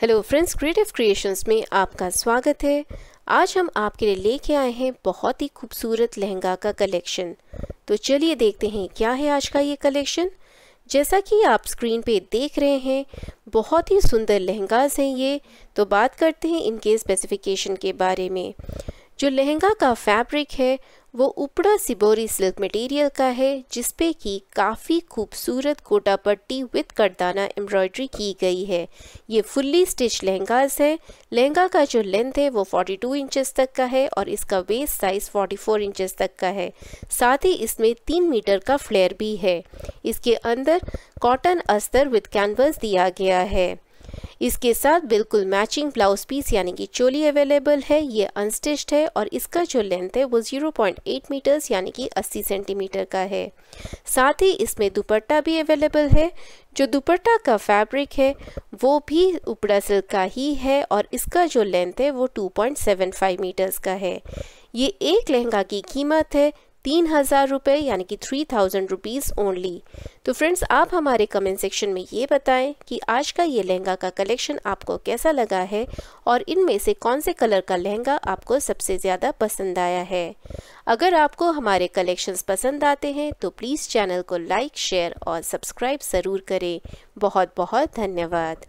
hello friends creative creations में आपका स्वागत है आज हम आपके लिए लेके आए हैं बहुत ही खूबसूरत लहंगा का कलेक्शन तो चलिए देखते हैं क्या है आज का ये कलेक्शन जैसा कि आप स्क्रीन पे देख रहे हैं बहुत ही सुंदर लहंगाज हैं ये तो बात करते हैं इनके स्पेसिफिकेशन के बारे में जो लहंगा का फैब्रिक है वो उपड़ा सिबोरी सिल्क मटेरियल का है जिसपे कि काफ़ी खूबसूरत कोटा पट्टी विथ करदाना एम्ब्रॉयडरी की गई है ये फुल्ली स्टिच लहंगाज है लहंगा का जो लेंथ है वो 42 इंचेस तक का है और इसका वेस्ट साइज़ 44 इंचेस तक का है साथ ही इसमें तीन मीटर का फ्लेयर भी है इसके अंदर कॉटन अस्तर विथ कैनवस दिया गया है इसके साथ बिल्कुल मैचिंग ब्लाउज पीस यानी कि चोली अवेलेबल है ये अनस्टिच्ड है और इसका जो लेंथ है वो 0.8 मीटर्स यानी कि 80 सेंटीमीटर का है साथ ही इसमें दुपट्टा भी अवेलेबल है जो दुपट्टा का फैब्रिक है वो भी उपड़ा सिल्क का ही है और इसका जो लेंथ है वो 2.75 मीटर्स का है ये एक लहंगा की कीमत है तीन हज़ार रुपये यानी कि थ्री थाउजेंड रुपीज़ ओनली तो फ्रेंड्स आप हमारे कमेंट सेक्शन में ये बताएं कि आज का ये लहंगा का कलेक्शन आपको कैसा लगा है और इनमें से कौन से कलर का लहंगा आपको सबसे ज़्यादा पसंद आया है अगर आपको हमारे कलेक्शंस पसंद आते हैं तो प्लीज़ चैनल को लाइक शेयर और सब्सक्राइब ज़रूर करें बहुत बहुत धन्यवाद